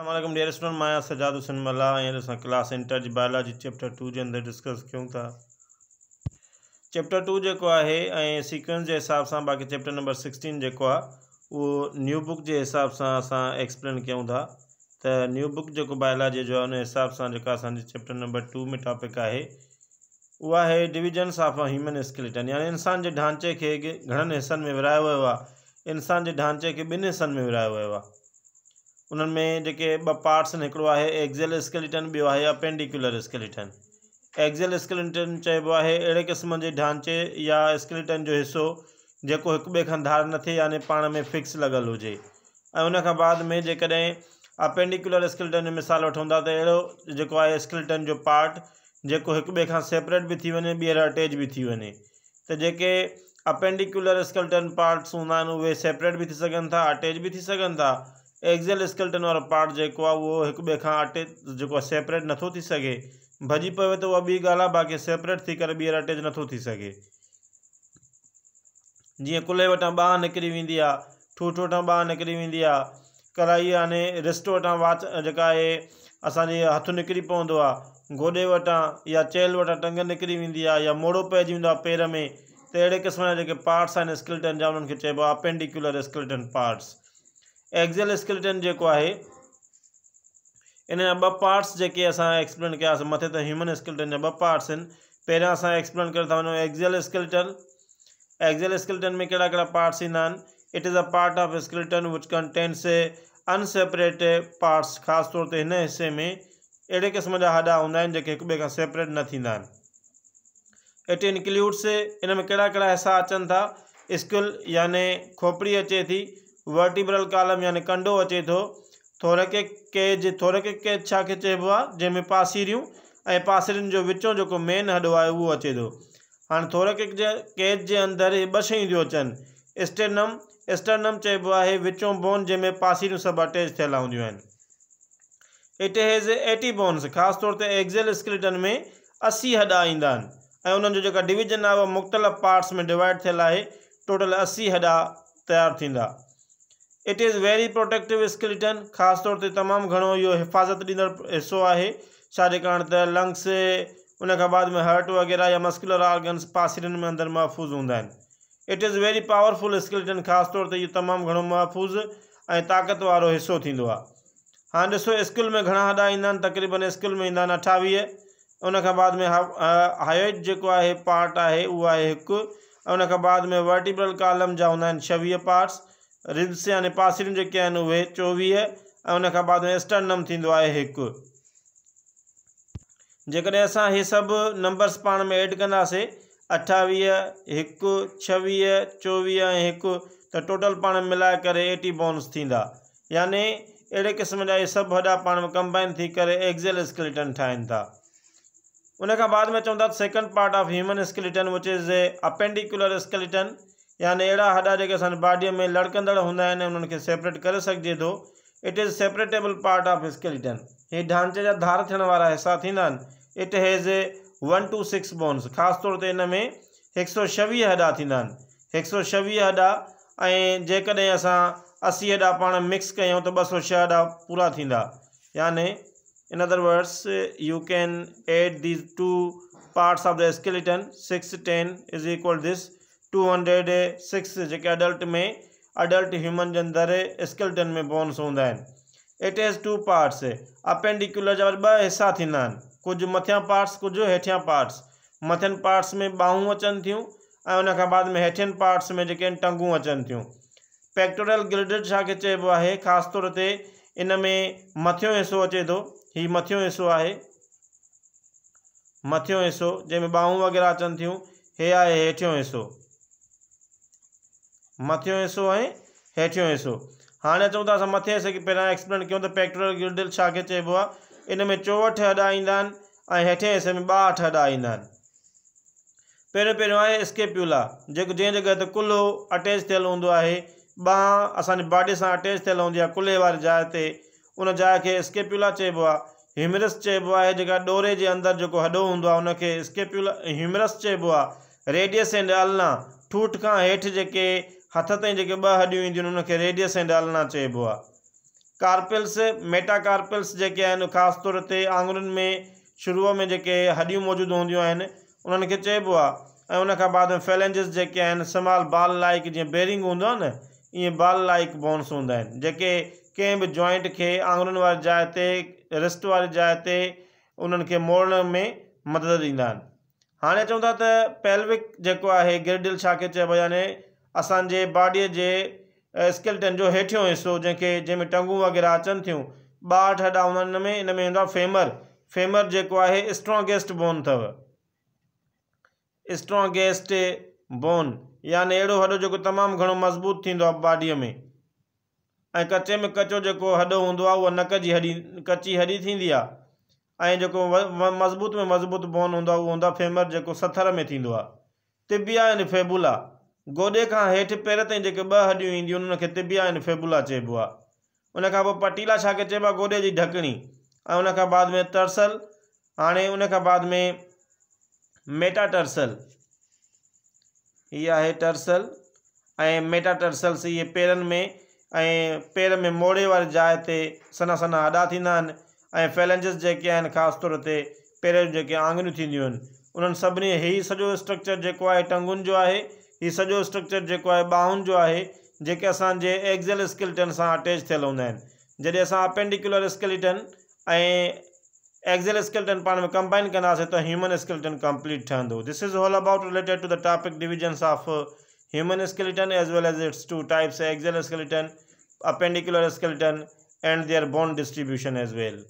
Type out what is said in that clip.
السلام علیکم dear student میں سجاد حسین ملا یعنی کلاس انٹر جی بایوجی چیپٹر ٹو کے اندر ڈسکس کیوں تا چیپٹر ٹو جو ہے سیکوئنس کے حساب سے باقی چیپٹر نمبر سکسٹین او نیو بک کے حساب سے اب ایکسپلین کیوں نیو بک جو بایوجی جو ہے انسان جی چیپٹر نمبر ٹو میں ٹاپک ہے وہ ہے ڈیویجنس آف ہیون اسکل یعنی انسان کے ڈھانچے کے گھنٹوں حصوں میں ورایو ہوا ہے انسان جو ڈھانچے کے بن حصوں میں ورایا ہوا ہے उन्हनि में जेके ॿ पार्ट्स आहिनि हिकिड़ो आहे एक्ज़ल स्केलिटन ॿियो आहे अपेंडिक्युलर स्केलिटन एक्ज़ल स्केलिटन चइबो आहे अहिड़े क़िस्म जे ढांचे या स्केलिटन जो हिसो जेको हिक ॿिए खां धार न थिए यानी पाण में फिक्स लॻल हुजे ऐं उनखां बाद में जेकॾहिं अपेंडिकुलर स्केलिटन जो मिसाल वठूं था त अहिड़ो जेको आहे स्किलिटन जो पार्ट जेको हिक ॿिए खां सेपरेट बि थी वञे ॿीहर अटैच बि थी वञे त जेके अपेंडिकुलर स्केलिटन पार्ट्स हूंदा आहिनि उहे सेपरेट बि थी सघनि था अटैच बि थी सघनि था एक्ज़ेल स्किल्टन वारो पार्ट जेको आहे उहो हिकु ॿिए खां जेको आहे सेपरेट नथो थी सघे भॼी पवे त उहा ॿी ॻाल्हि आहे बाक़ी सेपरेट थी करे ॿीहर अटैच नथो थी सघे जीअं कुल्हे वटां ॿाह निकिरी वेंदी आहे ठूठ वटां ॿाह निकिरी वेंदी आहे कढ़ाई याने रिस्ट वटां वाच जेका इहे असांजी हथु निकिरी पवंदो आहे गोॾे वटां या चेल वटां टंग निकिरी वेंदी आहे या मोड़ो पइजी वेंदो आहे पेर में त अहिड़े क़िस्म जा जेके पार्ट्स आहिनि स्किल्टन जा उन्हनि खे चइबो आहे स्किल्टन पार्ट्स ایگزل اسکلٹن ہے انجا ب پارٹس جو متیں ہیمن اسکل بارٹس پہ ایسپلین کرٹن ایگزل اسکلٹن میں parts it is a part of skeleton ونس انسپریٹ پارٹس خاص طور حصے میں اڑے قسم جا ہڈا ہوں ایک سیپرٹ نہ اٹ انکلوڈس ان میں کہڑا حصہ اچن تھا اسکل یعنی کھوپڑی اچے تھی वर्टिब्रल कॉलम यानी कंडो अचे थोरेक थोरक के कैज के चइबो आहे जंहिंमें पासिरियूं ऐं पासिरीनि जो विचों जेको मेन हॾो आहे उहो अचे थो हाणे थोरक जे कैज जे अंदरि हीअ ॿ शयूं थी अचनि स्टेरनम स्टेनम चइबो आहे विचों बोन जंहिंमें पासिरियूं सभु अटैच थियल हूंदियूं आहिनि इट एटी बोन्स ख़ासि तौर ते एक्ज़ेल स्क्रिटन में असी हॾा ईंदा आहिनि ऐं हुननि जो जेका डिवीज़न आहे उहा मुख़्तलिफ़ पार्ट्स में डिवाइड थियल आहे टोटल असी हॾा तयारु थींदा it is very protective skeleton خاص طور سے تمام گھروں حفاظت ڈن حصہ ہے سر لنگس ان کا بعد میں ہٹ وغیرہ یا مسکلر آرگنس پاسڑ میں محفوظ ہندا it is very powerful skeleton خاص طور سے یہ تمام گھنٹوں محفوظ ای طاقت والوں حصہ ہاں ڈسو اسکل میں گھڑا وا تقریباً اسکل میں اٹھا ان بعد میں ہائیٹ ہے پارٹ ہے وہ ہے ایک ان کے بعد میں ورٹیبل کالم جا ہوں چھ پارٹس ریبس یعنی پاسر چویس اور ان کا بعد میں اسٹرنم ایک جی اب یہ سب نمبرس پڑھ میں ایڈ کر چویس ایک توٹل پا ملائے کرٹی بونس یعنی اڑے قسم کا یہ سب وڈا پڑ کمبائن ایگزیل اسکلٹن ٹھہنتا ان میں چونکہ second part of human skeleton وہ چیزیں اپینڈیکلر اسکلٹن یعنی اڑا ہڈا جے کہ سن باڈی میں لڑکدڑ ہوں ان کے سیپرٹ کر سکے تو it is separable part of skeleton یہ ڈھانچے دار تھاسہ it has one two six bones خاص طور پر ان میں ایک سو شوہ ہڈا ایک سو شوہ ہڈا جی اب اسی ابا پا مکس کوں تو ب سو چھا پورا یعنی اندر وڈس you can add the two parts of the skeleton sixteen is اکو دس ٹو ہنڈریڈ سکس جے اڈلٹ میں اڈلٹ ہیومن کے اندر اسکلٹن میں بونس ہوں it has two parts appendicular جاصہ تھینک کچھ متیا پارٹس کچھ ٹھان پارٹس متین پارٹس میں باہوں اچن تھیں ان بعد میں اٹھن پارٹس میں ٹنگ اچن تھیکٹور گریڈیڈ چاہ طور ان میں متھیس اچے تو یہ متھیس ہے مت حصوں جی میں باہوں وغیرہ اچن تھے آٹھی اس मथियों हिसो ऐं हेठियों हिसो हाणे अचूं था असां मथे हिसे खे पहिरां एक्सप्लेन कयूं त पेक्टोरल गिरडिल छा खे चइबो आहे इन में चोहठि हॾा ईंदा आहिनि ऐं हेठे हिसे में ॿाहठि हॾा ईंदा आहिनि पहिरियों पहिरियों आहे स्केप्यूला जेको जंहिं जॻह ते कुल्हो अटैच थियल हूंदो आहे बांह असांजी बॉडीअ सां अटैच थियल हूंदी आहे कुल्हे वारी जाइ ते उन जाइ खे स्केप्यूला चइबो आहे ह्यूमरस चइबो आहे जेका डोरे जे अंदरि जेको हॾो हूंदो आहे उनखे स्केप्यूला ह्यूमरस चइबो आहे रेडियस एंड अलना ठूठ खां हेठि जेके हथ ताईं जेके ॿ हॾियूं ईंदियूं आहिनि उनखे रेडियस ऐं डालना चइबो आहे कार्पिल्स मेटा कार्पिल्स जेके आहिनि ख़ासि तौर ते आङुरियुनि में शुरूअ में जेके हॾियूं मौजूदु हूंदियूं आहिनि उन्हनि खे चइबो आहे ऐं उनखां बाद में फैलेंजेस जेके आहिनि समाल बाल लाइक जीअं बेरिंग हूंदो आहे न ईअं बाल लाइक बोन्स हूंदा आहिनि जेके कंहिं बि जॉइंट खे आङुरियुनि वारी जाइ ते रिस्ट वारी जाइ ते उन्हनि खे मोड़ण में मदद ॾींदा आहिनि हाणे चऊं था त पैल्विक जेको आहे गिरडिल छा खे चइबो आहे यानी असांजे बॉडीअ जे स्किल्टन जो हेठियों हिसो जंहिंखे जंहिंमें टंगू वग़ैरह अचनि थियूं ॿाहठि हॾा हूंदा आहिनि इन में हूंदो आहे फेमर फेमर जेको आहे स्ट्रोंगेस्ट बोन अथव स्ट्रोंगेस्ट बोन याने अहिड़ो हॾो जेको तमामु घणो मज़बूत थींदो आहे बॉडीअ में ऐं कचे में कचो जेको हॾो हूंदो आहे उहा नक जी हॾी कची हॾी थींदी आहे ऐं जेको मज़बूत में मज़बूत बोन हूंदो आहे उहो हूंदो आहे फेमर जेको सथर में थींदो आहे तिबिया ऐं फेबुला गोॾे खां हेठि पेर ताईं जेके ॿ हॾियूं ईंदियूं उन्हनि खे तिबिया आहिनि फेबुला चइबो आहे उनखां पोइ पटीला छा खे चइबो आहे गोॾे जी ढकणी ऐं उन खां बाद में तरसल हाणे उन खां बाद में मेटा तर्सल हीअ आहे तर्सल ऐं मेटा तरसलस इहे पेरनि में ऐं पेर में मोड़े वारी जाइ ते सना सना अॾा थींदा आहिनि ऐं फैलेंजिस जेके आहिनि ख़ासि तौर ते पेर जूं जेके आङुरियूं थींदियूं आहिनि उन्हनि सभिनी हीउ सॼो स्ट्रक्चर जेको आहे टंगुनि जो आहे یہ سجو اسٹرکچر باہون جو ہے کہ ایگزل اسکلٹن سے اٹیک تھے ہند جدی اب اپینڈیکلر اسکیلٹن یا ایگزل اسکلٹن پان میں کمبائن کردے تو ہیومن اسکلٹن کمپلیٹ رہس is all about related divisions of human skull as well as its two types axial skull appendicular skeleton and they are bone distribution as well